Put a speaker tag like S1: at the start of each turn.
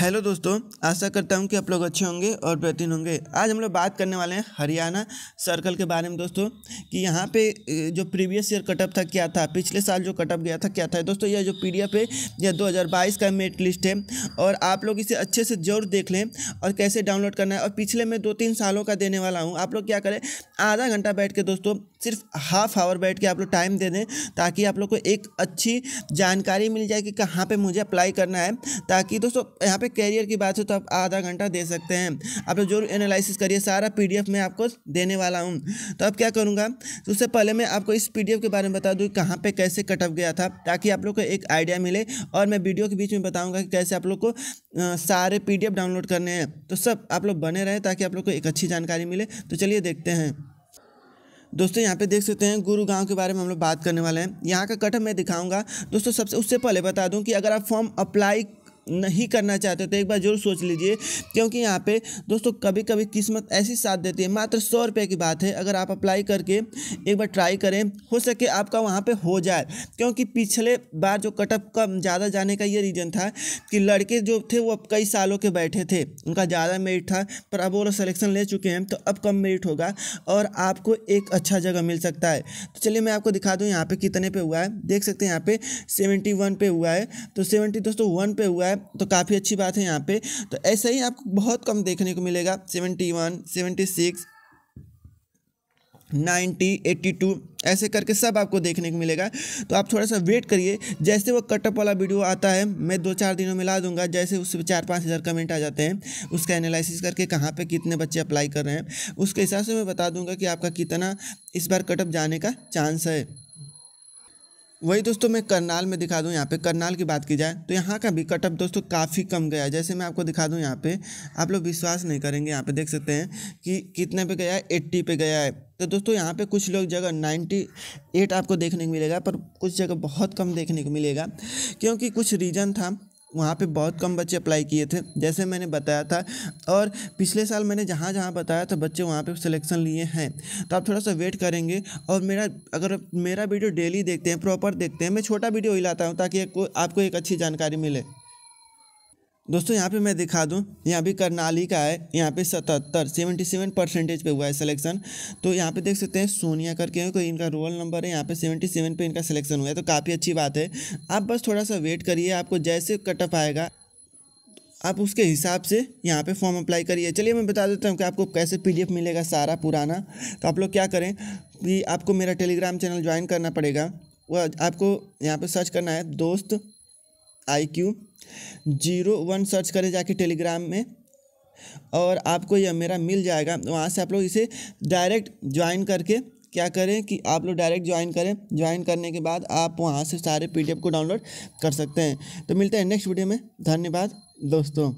S1: hello दोस्तों आशा करता हूँ कि आप लोग अच्छे होंगे और बेहतरीन होंगे आज हम लोग बात करने वाले हैं हरियाणा सर्कल के बारे में दोस्तों कि यहाँ पे जो प्रीवियस ईयर कटअप था क्या था पिछले साल जो कटअप गया था क्या था दोस्तों यह जो पी डी एफ है यह बाईस का मेरिट लिस्ट है और आप लोग इसे अच्छे से जरूर देख लें और कैसे डाउनलोड करना है और पिछले मैं दो तीन सालों का देने वाला हूँ आप लोग क्या करें आधा घंटा बैठ के दोस्तों सिर्फ हाफ आवर बैठ के आप लोग टाइम दे दें ताकि आप लोग को एक अच्छी जानकारी मिल जाए कि कहाँ पर मुझे अप्लाई करना है ताकि दोस्तों यहाँ पर कैरियर की बात हो तो आप आधा घंटा दे सकते हैं आप लोग जरूर एनालिसिस करिए सारा पी मैं आपको देने वाला हूँ तो अब क्या करूँगा तो उससे पहले मैं आपको इस पी के बारे में बता दूँ कहाँ पर कैसे कटअप गया था ताकि आप लोग को एक आइडिया मिले और मैं वीडियो के बीच में बताऊँगा कि कैसे आप लोग को सारे पी डाउनलोड करने हैं तो सब आप लोग बने रहें ताकि आप लोग को एक अच्छी जानकारी मिले तो चलिए देखते हैं दोस्तों यहाँ पे देख सकते हैं गुरु के बारे में हम लोग बात करने वाले हैं यहाँ का कटअप मैं दिखाऊंगा दोस्तों सबसे उससे पहले बता दूं कि अगर आप फॉर्म अप्लाई नहीं करना चाहते तो एक बार जरूर सोच लीजिए क्योंकि यहाँ पे दोस्तों कभी कभी किस्मत ऐसी साथ देती है मात्र सौ रुपये की बात है अगर आप अप्लाई करके एक बार ट्राई करें हो सके आपका वहाँ पे हो जाए क्योंकि पिछले बार जो कटअप कम ज़्यादा जाने का ये रीज़न था कि लड़के जो थे वो अब कई सालों के बैठे थे उनका ज़्यादा मेरिट था पर अब वो सलेक्शन ले चुके हैं तो अब कम मेरिट होगा और आपको एक अच्छा जगह मिल सकता है तो चलिए मैं आपको दिखा दूँ यहाँ पर कितने पे हुआ है देख सकते हैं यहाँ पे सेवेंटी वन पे हुआ है तो सेवेंटी दोस्तों वन पे हुआ है है तो काफ़ी अच्छी बात है यहाँ पे तो ऐसे ही आपको बहुत कम देखने को मिलेगा seventy one seventy six ninety eighty two ऐसे करके सब आपको देखने को मिलेगा तो आप थोड़ा सा वेट करिए जैसे वो कटअप वाला वीडियो आता है मैं दो चार दिनों में ला दूंगा जैसे उससे चार पाँच हज़ार कमेंट आ जाते हैं उसका एनालिसिस करके कहाँ पे कितने बच्चे अप्लाई कर रहे हैं उसके हिसाब से मैं बता दूंगा कि आपका कितना इस बार कटअप जाने का चांस है वही दोस्तों मैं करनाल में दिखा दूँ यहाँ पे करनाल की बात की जाए तो यहाँ का भी कटअप दोस्तों काफ़ी कम गया है जैसे मैं आपको दिखा दूँ यहाँ पे आप लोग विश्वास नहीं करेंगे यहाँ पे देख सकते हैं कि कितने पे गया है एट्टी पे गया है तो दोस्तों यहाँ पे कुछ लोग जगह नाइन्टी एट आपको देखने को मिलेगा पर कुछ जगह बहुत कम देखने को मिलेगा क्योंकि कुछ रीज़न था वहाँ पे बहुत कम बच्चे अप्लाई किए थे जैसे मैंने बताया था और पिछले साल मैंने जहाँ जहाँ बताया था बच्चे वहाँ पे सिलेक्शन लिए हैं तो आप थोड़ा सा वेट करेंगे और मेरा अगर मेरा वीडियो डेली देखते हैं प्रॉपर देखते हैं मैं छोटा वीडियो ही लाता हूँ ताकि आपको एक अच्छी जानकारी मिले दोस्तों यहाँ पे मैं दिखा दूँ यहाँ भी करनाली का है यहाँ पे सतहत्तर सेवेंटी सेवन परसेंटेज पे हुआ है सिलेक्शन तो यहाँ पे देख सकते हैं सोनिया करके कोई इनका रोल नंबर है यहाँ पे सेवेंटी सेवन पे इनका सिलेक्शन हुआ है तो काफ़ी अच्छी बात है आप बस थोड़ा सा वेट करिए आपको जैसे कट ऑफ आएगा आप उसके हिसाब से यहाँ पे फॉर्म अप्लाई करिए चलिए मैं बता देता हूँ कि आपको कैसे पीडीएफ मिलेगा सारा पुराना तो आप लोग क्या करें कि आपको मेरा टेलीग्राम चैनल ज्वाइन करना पड़ेगा वह आपको यहाँ पे सर्च करना है दोस्त I Q zero one search करें जाके टेलीग्राम में और आपको यह मेरा मिल जाएगा वहाँ से आप लोग इसे डायरेक्ट ज्वाइन करके क्या करें कि आप लोग डायरेक्ट ज्वाइन करें ज्वाइन करने के बाद आप वहाँ से सारे पीडीएफ को डाउनलोड कर सकते हैं तो मिलते हैं नेक्स्ट वीडियो में धन्यवाद दोस्तों